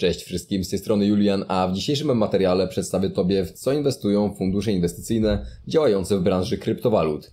Cześć wszystkim, z tej strony Julian, a w dzisiejszym materiale przedstawię Tobie, w co inwestują fundusze inwestycyjne działające w branży kryptowalut.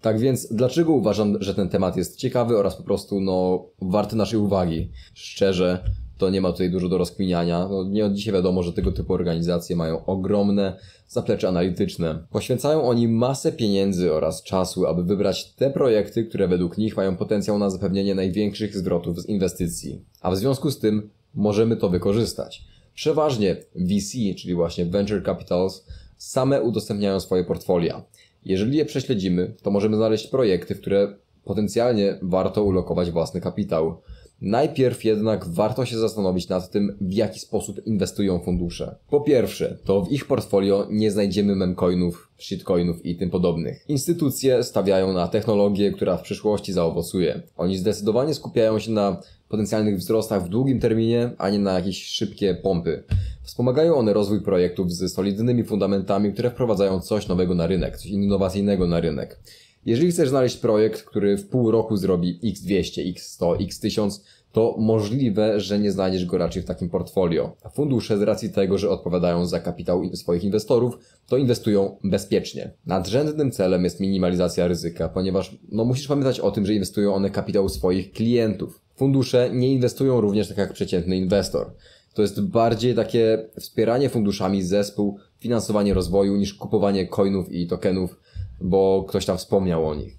Tak więc, dlaczego uważam, że ten temat jest ciekawy oraz po prostu, no, warty naszej uwagi? Szczerze, to nie ma tutaj dużo do rozkminiania. No, nie od dzisiaj wiadomo, że tego typu organizacje mają ogromne zaplecze analityczne. Poświęcają oni masę pieniędzy oraz czasu, aby wybrać te projekty, które według nich mają potencjał na zapewnienie największych zwrotów z inwestycji. A w związku z tym możemy to wykorzystać. Przeważnie VC, czyli właśnie Venture Capitals, same udostępniają swoje portfolia. Jeżeli je prześledzimy, to możemy znaleźć projekty, w które potencjalnie warto ulokować własny kapitał. Najpierw jednak warto się zastanowić nad tym, w jaki sposób inwestują fundusze. Po pierwsze, to w ich portfolio nie znajdziemy memcoinów, shitcoinów i tym podobnych. Instytucje stawiają na technologię, która w przyszłości zaowocuje. Oni zdecydowanie skupiają się na potencjalnych wzrostach w długim terminie, a nie na jakieś szybkie pompy. Wspomagają one rozwój projektów ze solidnymi fundamentami, które wprowadzają coś nowego na rynek, coś innowacyjnego na rynek. Jeżeli chcesz znaleźć projekt, który w pół roku zrobi x200, x100, x1000, to możliwe, że nie znajdziesz go raczej w takim portfolio. fundusze z racji tego, że odpowiadają za kapitał swoich inwestorów, to inwestują bezpiecznie. Nadrzędnym celem jest minimalizacja ryzyka, ponieważ no, musisz pamiętać o tym, że inwestują one kapitał swoich klientów fundusze nie inwestują również tak jak przeciętny inwestor. To jest bardziej takie wspieranie funduszami zespół, finansowanie rozwoju niż kupowanie coinów i tokenów, bo ktoś tam wspomniał o nich.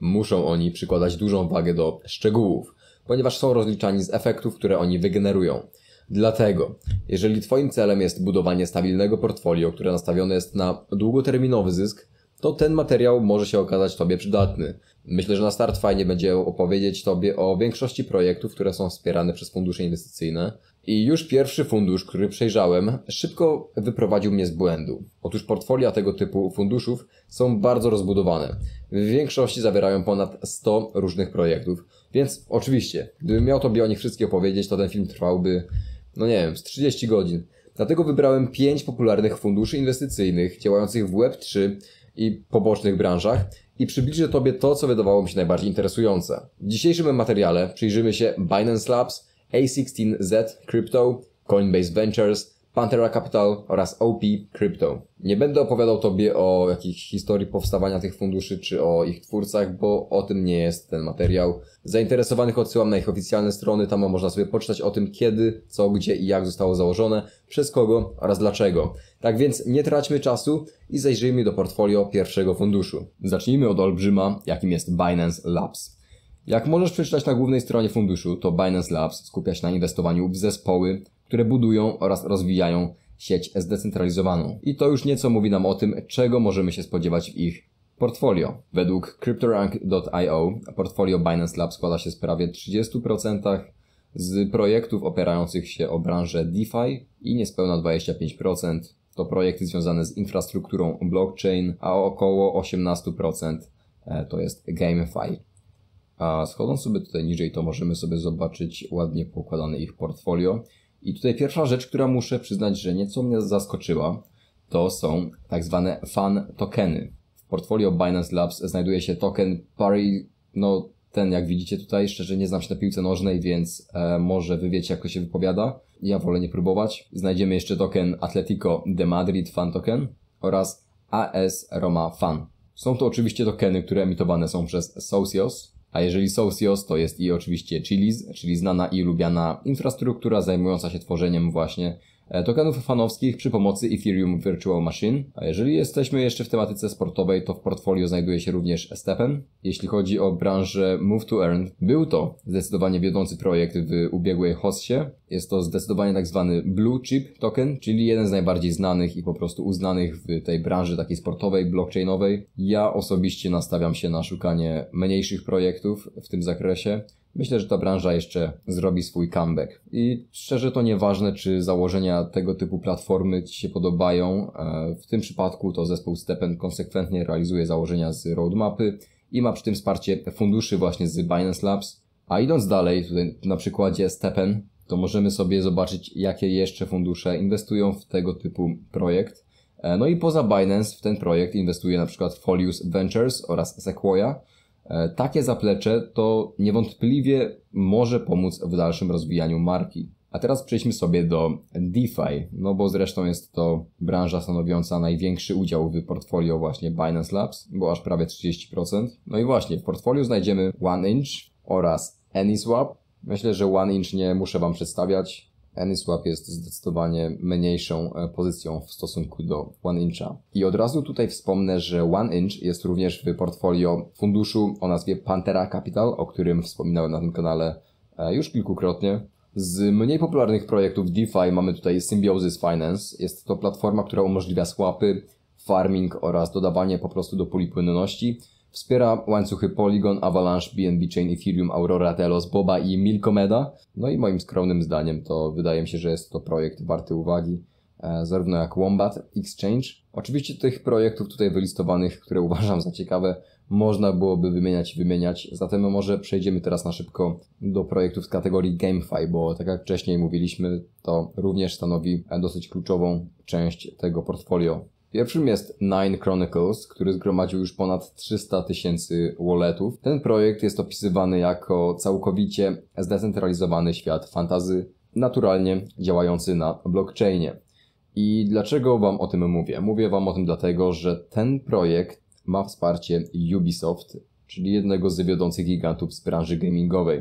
Muszą oni przykładać dużą wagę do szczegółów, ponieważ są rozliczani z efektów, które oni wygenerują. Dlatego, jeżeli Twoim celem jest budowanie stabilnego portfolio, które nastawione jest na długoterminowy zysk, to ten materiał może się okazać Tobie przydatny. Myślę, że na start fajnie będzie opowiedzieć Tobie o większości projektów, które są wspierane przez fundusze inwestycyjne. I już pierwszy fundusz, który przejrzałem, szybko wyprowadził mnie z błędu. Otóż portfolia tego typu funduszów są bardzo rozbudowane. W większości zawierają ponad 100 różnych projektów, więc oczywiście, gdybym miał Tobie o nich wszystkie opowiedzieć, to ten film trwałby, no nie wiem, z 30 godzin. Dlatego wybrałem 5 popularnych funduszy inwestycyjnych działających w Web3 i pobocznych branżach i przybliżę Tobie to, co wydawało mi się najbardziej interesujące. W dzisiejszym materiale przyjrzymy się Binance Labs, A16Z Crypto, Coinbase Ventures, Pantera Capital oraz OP Crypto. Nie będę opowiadał Tobie o jakichś historii powstawania tych funduszy czy o ich twórcach, bo o tym nie jest ten materiał. Zainteresowanych odsyłam na ich oficjalne strony, tam można sobie poczytać o tym kiedy, co, gdzie i jak zostało założone, przez kogo oraz dlaczego. Tak więc nie traćmy czasu i zajrzyjmy do portfolio pierwszego funduszu. Zacznijmy od olbrzyma, jakim jest Binance Labs. Jak możesz przeczytać na głównej stronie funduszu, to Binance Labs skupia się na inwestowaniu w zespoły, które budują oraz rozwijają sieć zdecentralizowaną. I to już nieco mówi nam o tym, czego możemy się spodziewać w ich portfolio. Według CryptoRank.io portfolio Binance Lab składa się z prawie 30% z projektów opierających się o branżę DeFi i niespełna 25% to projekty związane z infrastrukturą blockchain, a około 18% e, to jest GameFi. A schodząc sobie tutaj niżej, to możemy sobie zobaczyć ładnie pokładane ich portfolio. I tutaj pierwsza rzecz, która muszę przyznać, że nieco mnie zaskoczyła, to są tak zwane fan tokeny. W portfolio Binance Labs znajduje się token Pari, no ten jak widzicie tutaj, szczerze nie znam się na piłce nożnej, więc e, może wy wiecie jak to się wypowiada. Ja wolę nie próbować. Znajdziemy jeszcze token Atletico de Madrid Fan Token oraz AS Roma Fan. Są to oczywiście tokeny, które emitowane są przez Socios, a jeżeli Socios, to jest i oczywiście Chili's, czyli znana i lubiana infrastruktura zajmująca się tworzeniem właśnie E, tokenów fanowskich przy pomocy Ethereum Virtual Machine. A jeżeli jesteśmy jeszcze w tematyce sportowej, to w portfolio znajduje się również Stepen. Jeśli chodzi o branżę Move to Earn, był to zdecydowanie wiodący projekt w ubiegłej hossie. Jest to zdecydowanie tak zwany Blue Chip Token, czyli jeden z najbardziej znanych i po prostu uznanych w tej branży takiej sportowej, blockchainowej. Ja osobiście nastawiam się na szukanie mniejszych projektów w tym zakresie. Myślę, że ta branża jeszcze zrobi swój comeback. I szczerze to nieważne, czy założenia tego typu platformy Ci się podobają. E, w tym przypadku to zespół Stepen konsekwentnie realizuje założenia z roadmapy i ma przy tym wsparcie funduszy właśnie z Binance Labs. A idąc dalej, tutaj na przykładzie Stepen, to możemy sobie zobaczyć, jakie jeszcze fundusze inwestują w tego typu projekt. E, no i poza Binance w ten projekt inwestuje na przykład Folius Ventures oraz Sequoia. E, takie zaplecze to niewątpliwie może pomóc w dalszym rozwijaniu marki. A teraz przejdźmy sobie do DeFi, no bo zresztą jest to branża stanowiąca największy udział w portfolio właśnie Binance Labs, bo aż prawie 30%. No i właśnie, w portfolio znajdziemy OneInch oraz AnySwap. Myślę, że OneInch nie muszę Wam przedstawiać, AnySwap jest zdecydowanie mniejszą e, pozycją w stosunku do One Inch'a I od razu tutaj wspomnę, że One Inch jest również w portfolio funduszu o nazwie Pantera Capital, o którym wspominałem na tym kanale e, już kilkukrotnie. Z mniej popularnych projektów DeFi mamy tutaj Symbiosis Finance. Jest to platforma, która umożliwia swapy, farming oraz dodawanie po prostu do puli płynności Wspiera łańcuchy Polygon, Avalanche, BNB Chain, Ethereum, Aurora, Telos, Boba i Milkomeda. No i moim skromnym zdaniem to wydaje mi się, że jest to projekt warty uwagi, e, zarówno jak Wombat, Exchange. Oczywiście tych projektów tutaj wylistowanych, które uważam za ciekawe, można byłoby wymieniać i wymieniać. Zatem może przejdziemy teraz na szybko do projektów z kategorii GameFi, bo tak jak wcześniej mówiliśmy, to również stanowi e, dosyć kluczową część tego portfolio. Pierwszym jest Nine Chronicles, który zgromadził już ponad 300 tysięcy walletów. Ten projekt jest opisywany jako całkowicie zdecentralizowany świat fantazy, naturalnie działający na blockchainie. I dlaczego Wam o tym mówię? Mówię Wam o tym dlatego, że ten projekt ma wsparcie Ubisoft, czyli jednego z wiodących gigantów z branży gamingowej.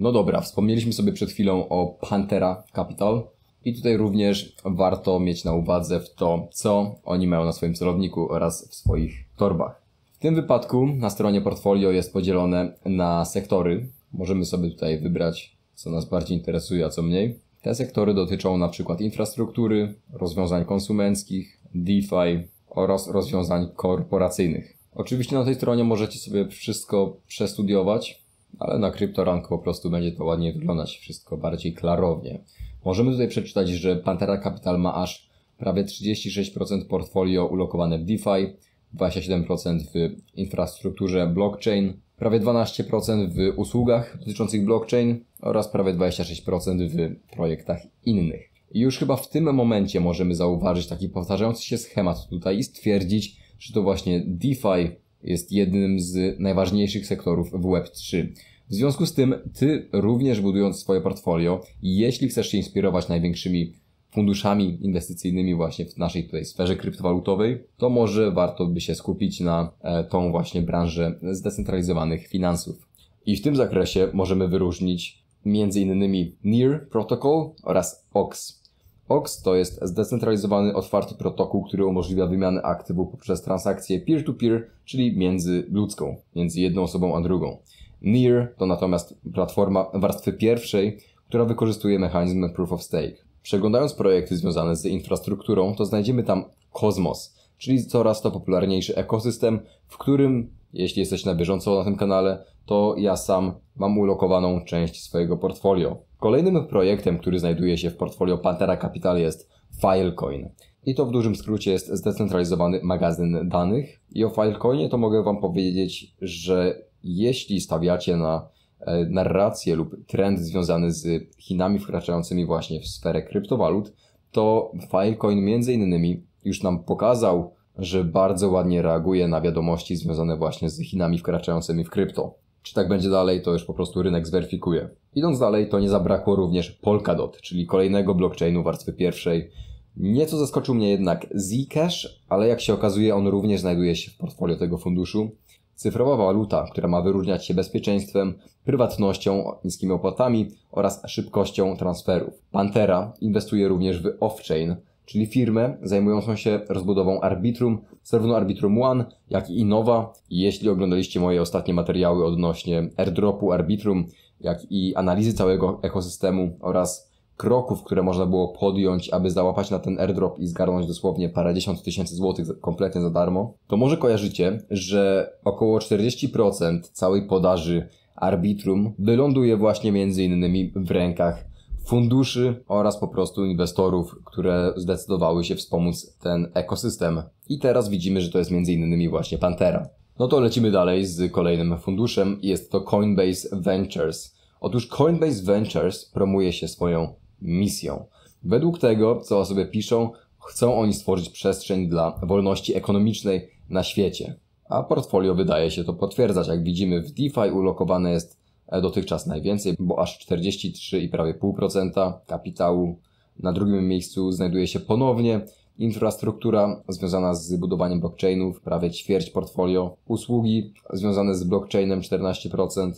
No dobra, wspomnieliśmy sobie przed chwilą o Pantera Capital, i tutaj również warto mieć na uwadze w to, co oni mają na swoim celowniku oraz w swoich torbach. W tym wypadku na stronie portfolio jest podzielone na sektory. Możemy sobie tutaj wybrać, co nas bardziej interesuje, a co mniej. Te sektory dotyczą na przykład infrastruktury, rozwiązań konsumenckich, DeFi oraz rozwiązań korporacyjnych. Oczywiście na tej stronie możecie sobie wszystko przestudiować, ale na kryptoranku po prostu będzie to ładnie wyglądać wszystko bardziej klarownie. Możemy tutaj przeczytać, że Pantera Capital ma aż prawie 36% portfolio ulokowane w DeFi, 27% w infrastrukturze blockchain, prawie 12% w usługach dotyczących blockchain oraz prawie 26% w projektach innych. I już chyba w tym momencie możemy zauważyć taki powtarzający się schemat tutaj i stwierdzić, że to właśnie DeFi jest jednym z najważniejszych sektorów w Web3. W związku z tym, ty również budując swoje portfolio, jeśli chcesz się inspirować największymi funduszami inwestycyjnymi właśnie w naszej tutaj sferze kryptowalutowej, to może warto by się skupić na e, tą właśnie branżę zdecentralizowanych finansów. I w tym zakresie możemy wyróżnić m.in. NIR Protocol oraz OX. OX to jest zdecentralizowany, otwarty protokół, który umożliwia wymianę aktywów poprzez transakcje peer-to-peer, -peer, czyli między ludzką, między jedną osobą a drugą. Near to natomiast platforma warstwy pierwszej, która wykorzystuje mechanizm Proof of Stake. Przeglądając projekty związane z infrastrukturą, to znajdziemy tam Kosmos, czyli coraz to popularniejszy ekosystem, w którym, jeśli jesteś na bieżąco na tym kanale, to ja sam mam ulokowaną część swojego portfolio. Kolejnym projektem, który znajduje się w portfolio Pantera Capital jest Filecoin. I to w dużym skrócie jest zdecentralizowany magazyn danych. I o Filecoinie to mogę Wam powiedzieć, że jeśli stawiacie na e, narrację lub trend związany z Chinami wkraczającymi właśnie w sferę kryptowalut, to Filecoin między innymi już nam pokazał, że bardzo ładnie reaguje na wiadomości związane właśnie z Chinami wkraczającymi w krypto. Czy tak będzie dalej, to już po prostu rynek zweryfikuje. Idąc dalej, to nie zabrakło również Polkadot, czyli kolejnego blockchainu warstwy pierwszej. Nieco zaskoczył mnie jednak Zcash, ale jak się okazuje, on również znajduje się w portfolio tego funduszu Cyfrowa waluta, która ma wyróżniać się bezpieczeństwem, prywatnością, niskimi opłatami oraz szybkością transferów. Pantera inwestuje również w Offchain, czyli firmę zajmującą się rozbudową Arbitrum, zarówno Arbitrum One, jak i Nowa. Jeśli oglądaliście moje ostatnie materiały odnośnie airdropu Arbitrum, jak i analizy całego ekosystemu oraz kroków, które można było podjąć, aby załapać na ten airdrop i zgarnąć dosłownie parędziesiąt tysięcy złotych kompletnie za darmo, to może kojarzycie, że około 40% całej podaży Arbitrum wyląduje właśnie między innymi w rękach funduszy oraz po prostu inwestorów, które zdecydowały się wspomóc ten ekosystem. I teraz widzimy, że to jest między innymi właśnie Pantera. No to lecimy dalej z kolejnym funduszem. Jest to Coinbase Ventures. Otóż Coinbase Ventures promuje się swoją misją. Według tego, co o sobie piszą, chcą oni stworzyć przestrzeń dla wolności ekonomicznej na świecie. A portfolio wydaje się to potwierdzać. Jak widzimy, w DeFi ulokowane jest e, dotychczas najwięcej, bo aż 43 i prawie pół procenta kapitału. Na drugim miejscu znajduje się ponownie infrastruktura związana z budowaniem blockchainów, prawie ćwierć portfolio, usługi związane z blockchainem 14%,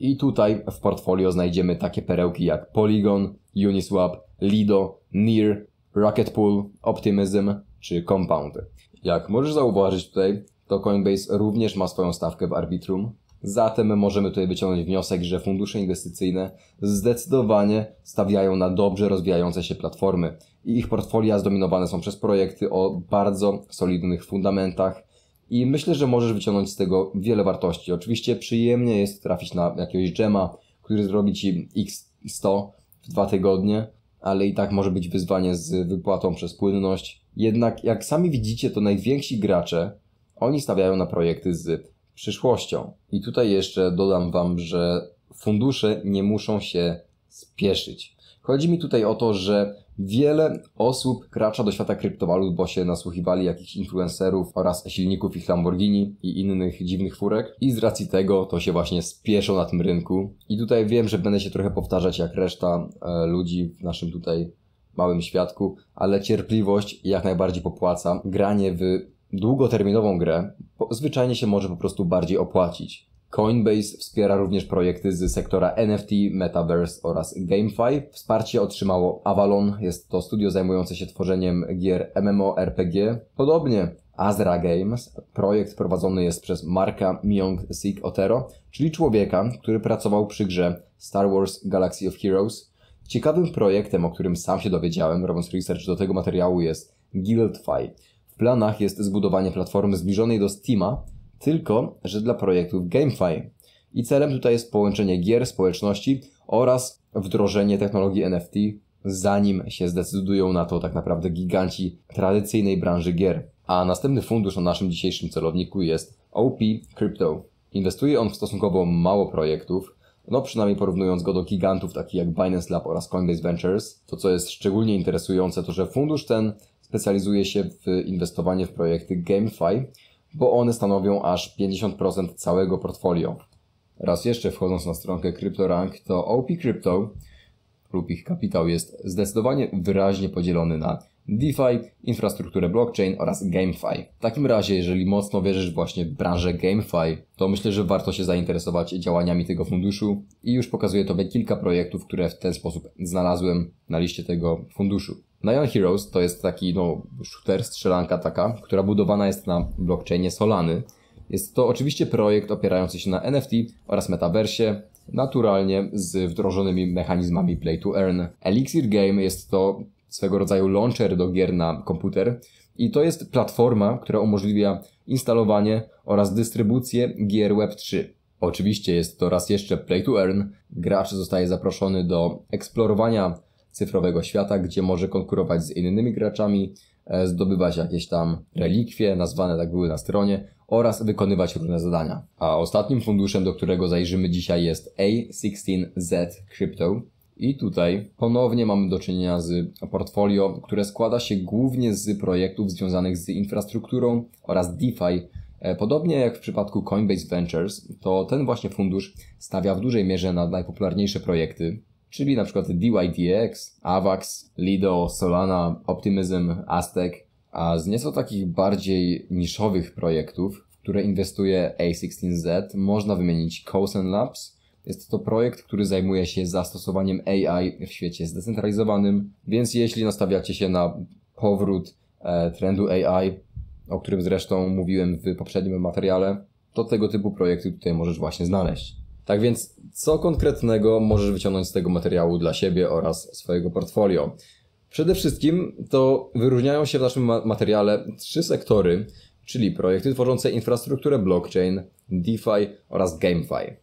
i tutaj w portfolio znajdziemy takie perełki jak Polygon, Uniswap, Lido, Near, Rocket Pool, Optimism czy Compound. Jak możesz zauważyć tutaj, to Coinbase również ma swoją stawkę w Arbitrum, zatem możemy tutaj wyciągnąć wniosek, że fundusze inwestycyjne zdecydowanie stawiają na dobrze rozwijające się platformy i ich portfolia zdominowane są przez projekty o bardzo solidnych fundamentach, i myślę, że możesz wyciągnąć z tego wiele wartości. Oczywiście przyjemnie jest trafić na jakiegoś dżema, który zrobi ci x100 w dwa tygodnie, ale i tak może być wyzwanie z wypłatą przez płynność. Jednak jak sami widzicie, to najwięksi gracze, oni stawiają na projekty z przyszłością. I tutaj jeszcze dodam Wam, że fundusze nie muszą się spieszyć. Chodzi mi tutaj o to, że Wiele osób kracza do świata kryptowalut, bo się nasłuchiwali jakichś influencerów oraz silników ich Lamborghini i innych dziwnych furek i z racji tego to się właśnie spieszą na tym rynku. I tutaj wiem, że będę się trochę powtarzać jak reszta e, ludzi w naszym tutaj małym świadku, ale cierpliwość jak najbardziej popłaca. Granie w długoterminową grę zwyczajnie się może po prostu bardziej opłacić. Coinbase wspiera również projekty z sektora NFT, Metaverse oraz GameFi. Wsparcie otrzymało Avalon, jest to studio zajmujące się tworzeniem gier MMORPG. Podobnie Azra Games. Projekt prowadzony jest przez Marka Myung-Sik Otero, czyli człowieka, który pracował przy grze Star Wars Galaxy of Heroes. Ciekawym projektem, o którym sam się dowiedziałem, robiąc research do tego materiału, jest GuildFi. W planach jest zbudowanie platformy zbliżonej do Steama, tylko że dla projektów GameFi. I celem tutaj jest połączenie gier, społeczności oraz wdrożenie technologii NFT, zanim się zdecydują na to tak naprawdę giganci tradycyjnej branży gier. A następny fundusz o naszym dzisiejszym celowniku jest OP Crypto. Inwestuje on w stosunkowo mało projektów, no przynajmniej porównując go do gigantów takich jak Binance Lab oraz Coinbase Ventures. To co jest szczególnie interesujące to, że fundusz ten specjalizuje się w inwestowaniu w projekty GameFi, bo one stanowią aż 50% całego portfolio. Raz jeszcze wchodząc na stronkę CryptoRank, to OP Crypto lub ich kapitał jest zdecydowanie wyraźnie podzielony na DeFi, infrastrukturę blockchain oraz GameFi. W takim razie, jeżeli mocno wierzysz właśnie w branżę GameFi, to myślę, że warto się zainteresować działaniami tego funduszu i już pokazuję Tobie kilka projektów, które w ten sposób znalazłem na liście tego funduszu. Nine Heroes to jest taki no, shooter, strzelanka taka, która budowana jest na blockchainie Solany. Jest to oczywiście projekt opierający się na NFT oraz metaversie, naturalnie z wdrożonymi mechanizmami play to earn. Elixir Game jest to swego rodzaju launcher do gier na komputer i to jest platforma, która umożliwia instalowanie oraz dystrybucję gier Web3. Oczywiście jest to raz jeszcze play to earn. Gracz zostaje zaproszony do eksplorowania cyfrowego świata, gdzie może konkurować z innymi graczami, e, zdobywać jakieś tam relikwie, nazwane tak były na stronie, oraz wykonywać różne zadania. A ostatnim funduszem, do którego zajrzymy dzisiaj jest A16Z Crypto. I tutaj ponownie mamy do czynienia z portfolio, które składa się głównie z projektów związanych z infrastrukturą oraz DeFi. E, podobnie jak w przypadku Coinbase Ventures, to ten właśnie fundusz stawia w dużej mierze na najpopularniejsze projekty, czyli na przykład DYDX, AVAX, Lido, Solana, Optimism, Aztec, a z nieco takich bardziej niszowych projektów, w które inwestuje A16Z, można wymienić Cosen Labs. Jest to projekt, który zajmuje się zastosowaniem AI w świecie zdecentralizowanym, więc jeśli nastawiacie się na powrót e, trendu AI, o którym zresztą mówiłem w poprzednim materiale, to tego typu projekty tutaj możesz właśnie znaleźć. Tak więc, co konkretnego możesz wyciągnąć z tego materiału dla siebie oraz swojego portfolio? Przede wszystkim to wyróżniają się w naszym materiale trzy sektory, czyli projekty tworzące infrastrukturę blockchain, DeFi oraz GameFi.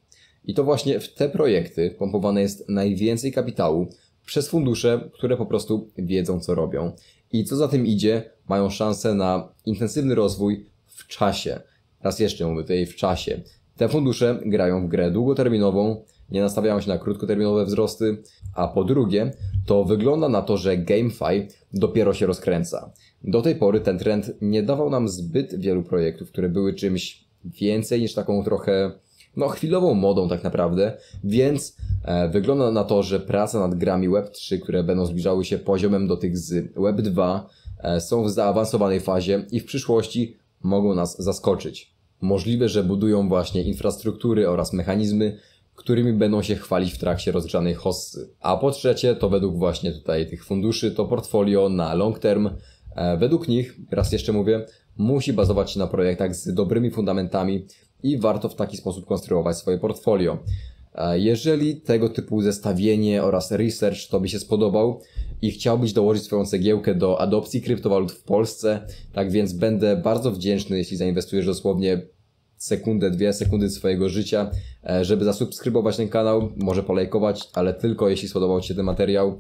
I to właśnie w te projekty pompowane jest najwięcej kapitału przez fundusze, które po prostu wiedzą co robią. I co za tym idzie, mają szansę na intensywny rozwój w czasie. Raz jeszcze mówię tutaj w czasie. Te fundusze grają w grę długoterminową, nie nastawiają się na krótkoterminowe wzrosty, a po drugie, to wygląda na to, że GameFi dopiero się rozkręca. Do tej pory ten trend nie dawał nam zbyt wielu projektów, które były czymś więcej niż taką trochę no, chwilową modą tak naprawdę, więc e, wygląda na to, że prace nad grami Web3, które będą zbliżały się poziomem do tych z Web2, e, są w zaawansowanej fazie i w przyszłości mogą nas zaskoczyć. Możliwe, że budują właśnie infrastruktury oraz mechanizmy, którymi będą się chwalić w trakcie rozgrzanej hossy. A po trzecie, to według właśnie tutaj tych funduszy, to portfolio na long term. E, według nich, raz jeszcze mówię, musi bazować się na projektach z dobrymi fundamentami i warto w taki sposób konstruować swoje portfolio. Jeżeli tego typu zestawienie oraz research Tobie się spodobał i chciałbyś dołożyć swoją cegiełkę do adopcji kryptowalut w Polsce, tak więc będę bardzo wdzięczny, jeśli zainwestujesz dosłownie sekundę, dwie sekundy swojego życia, e, żeby zasubskrybować ten kanał, może polejkować, ale tylko jeśli spodobał Ci się ten materiał.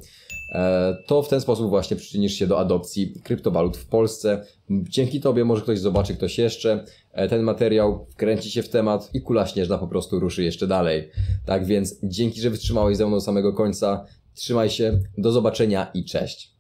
E, to w ten sposób właśnie przyczynisz się do adopcji kryptowalut w Polsce. Dzięki Tobie może ktoś zobaczy, ktoś jeszcze e, ten materiał, wkręci się w temat i kula śnieżna po prostu ruszy jeszcze dalej. Tak więc dzięki, że wytrzymałeś ze mną do samego końca. Trzymaj się, do zobaczenia i cześć.